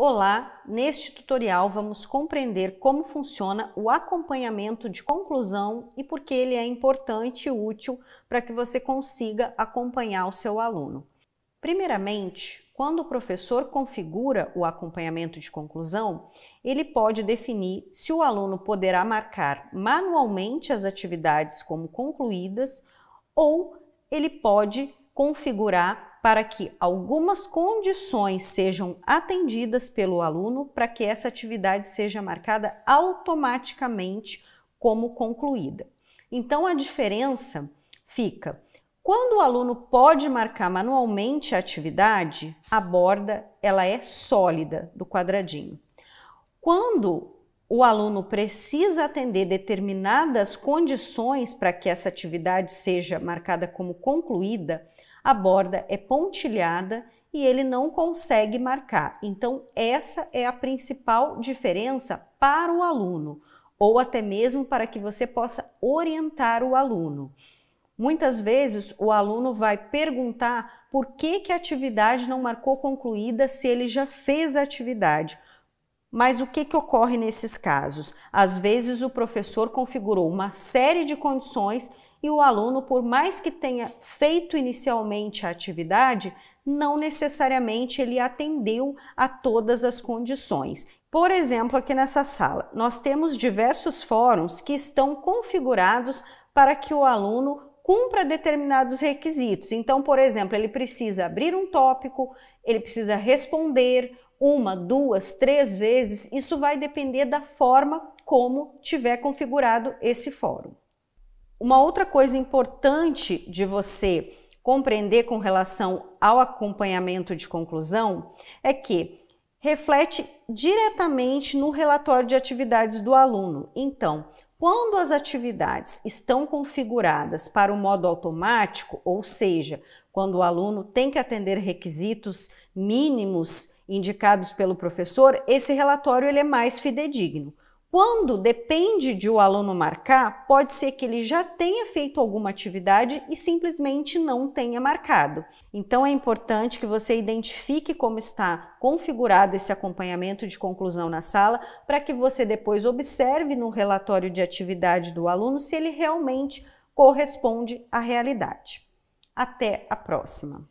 Olá! Neste tutorial vamos compreender como funciona o acompanhamento de conclusão e por que ele é importante e útil para que você consiga acompanhar o seu aluno. Primeiramente, quando o professor configura o acompanhamento de conclusão, ele pode definir se o aluno poderá marcar manualmente as atividades como concluídas ou ele pode configurar para que algumas condições sejam atendidas pelo aluno para que essa atividade seja marcada automaticamente como concluída. Então a diferença fica quando o aluno pode marcar manualmente a atividade, a borda ela é sólida do quadradinho. Quando o aluno precisa atender determinadas condições para que essa atividade seja marcada como concluída, a borda é pontilhada e ele não consegue marcar. Então, essa é a principal diferença para o aluno, ou até mesmo para que você possa orientar o aluno. Muitas vezes o aluno vai perguntar por que, que a atividade não marcou concluída se ele já fez a atividade. Mas o que, que ocorre nesses casos? Às vezes o professor configurou uma série de condições e o aluno, por mais que tenha feito inicialmente a atividade, não necessariamente ele atendeu a todas as condições. Por exemplo, aqui nessa sala, nós temos diversos fóruns que estão configurados para que o aluno cumpra determinados requisitos. Então, por exemplo, ele precisa abrir um tópico, ele precisa responder uma, duas, três vezes, isso vai depender da forma como tiver configurado esse fórum. Uma outra coisa importante de você compreender com relação ao acompanhamento de conclusão é que reflete diretamente no relatório de atividades do aluno. Então, quando as atividades estão configuradas para o modo automático, ou seja, quando o aluno tem que atender requisitos mínimos indicados pelo professor, esse relatório ele é mais fidedigno. Quando depende de o aluno marcar, pode ser que ele já tenha feito alguma atividade e simplesmente não tenha marcado. Então é importante que você identifique como está configurado esse acompanhamento de conclusão na sala, para que você depois observe no relatório de atividade do aluno se ele realmente corresponde à realidade. Até a próxima!